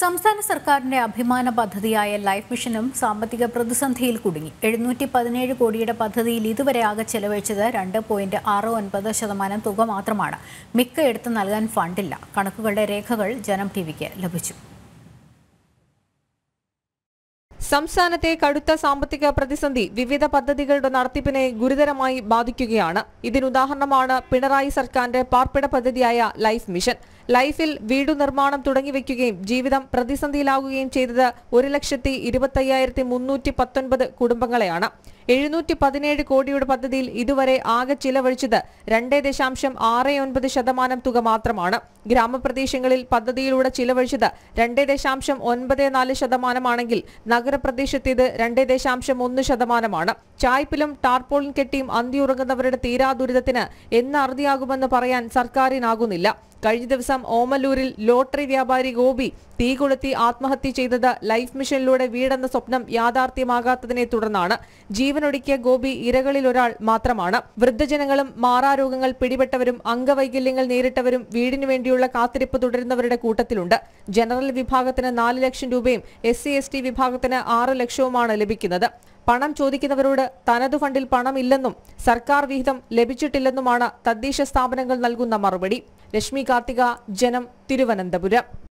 സംസ്ഥാന സർക്കാരിന്റെ അഭിമാന പദ്ധതിയായ ലൈഫ് മിഷനും സാമ്പത്തിക പ്രതിസന്ധിയിൽ കുടുങ്ങി എഴുന്നൂറ്റി പതിനേഴ് കോടിയുടെ പദ്ധതിയിൽ ഇതുവരെ ആകെ ചെലവഴിച്ചത് രണ്ട് പോയിന്റ് ആറ് ഒൻപത് ശതമാനം തുക മാത്രമാണ് മിക്കയിടത്തും നൽകാൻ ഫണ്ടില്ല കണക്കുകളുടെ രേഖകൾ ജനം ടി ലഭിച്ചു സംസ്ഥാനത്തെ കടുത്ത സാമ്പത്തിക പ്രതിസന്ധി വിവിധ പദ്ധതികളുടെ നടത്തിപ്പിനെ ഗുരുതരമായി ബാധിക്കുകയാണ് ഇതിനുദാഹരണമാണ് പിണറായി സർക്കാരിന്റെ പാർപ്പിട പദ്ധതിയായ ലൈഫ് മിഷൻ ലൈഫിൽ വീടു നിർമ്മാണം തുടങ്ങിവെക്കുകയും ജീവിതം പ്രതിസന്ധിയിലാകുകയും ചെയ്തത് ഒരു ലക്ഷത്തി ഇരുപത്തയ്യായിരത്തി മുന്നൂറ്റി പത്തൊൻപത് കുടുംബങ്ങളെയാണ് എഴുന്നൂറ്റി പതിനേഴ് കോടിയുടെ പദ്ധതിയിൽ ഇതുവരെ ആകെ ചിലവഴിച്ചത് രണ്ടേ ദശാംശം ആറ് ഒൻപത് ശതമാനം തുക മാത്രമാണ് ഗ്രാമപ്രദേശങ്ങളിൽ പദ്ധതിയിലൂടെ ചിലവഴിച്ചത് രണ്ടേ ദശാംശം ഒൻപത് നാല് ശതമാനമാണെങ്കിൽ നഗരപ്രദേശത്തേത് രണ്ടേ ദശാംശം ഒന്ന് ശതമാനമാണ് ചായ്പിലും ടാർപോളിൻ കെട്ടിയും അന്തിയുറങ്ങുന്നവരുടെ തീരാദുരിതത്തിന് എന്ന് അറുതിയാകുമെന്ന് പറയാൻ സർക്കാരിനാകുന്നില്ല കഴിഞ്ഞ ദിവസം ഓമലൂരിൽ ലോട്ടറി വ്യാപാരി ഗോപി തീ കൊളുത്തി ആത്മഹത്യ ചെയ്തത് ലൈഫ് മിഷനിലൂടെ വീടെന്ന സ്വപ്നം യാഥാർത്ഥ്യമാകാത്തതിനെ തുടർന്നാണ് ജീവനൊടുക്കിയ ഗോപി ഇരകളിൽ ഒരാൾ മാത്രമാണ് വൃദ്ധജനങ്ങളും മാറാരോഗങ്ങൾ പിടിപെട്ടവരും അംഗവൈകല്യങ്ങൾ നേരിട്ടവരും വീടിനു വേണ്ടിയുള്ള കാത്തിരിപ്പ് തുടരുന്നവരുടെ കൂട്ടത്തിലുണ്ട് ജനറൽ വിഭാഗത്തിന് നാല് ലക്ഷം രൂപയും എസ് സി എസ് ടി വിഭാഗത്തിന് ആറ് ലക്ഷവുമാണ് ലഭിക്കുന്നത് പണം ചോദിക്കുന്നവരോട് തനതു ഫണ്ടിൽ പണമില്ലെന്നും സർക്കാർ വിഹിതം ലഭിച്ചിട്ടില്ലെന്നുമാണ് തദ്ദേശ സ്ഥാപനങ്ങൾ നൽകുന്ന മറുപടി ലക്ഷ്മി കാർത്തിക ജനം തിരുവനന്തപുരം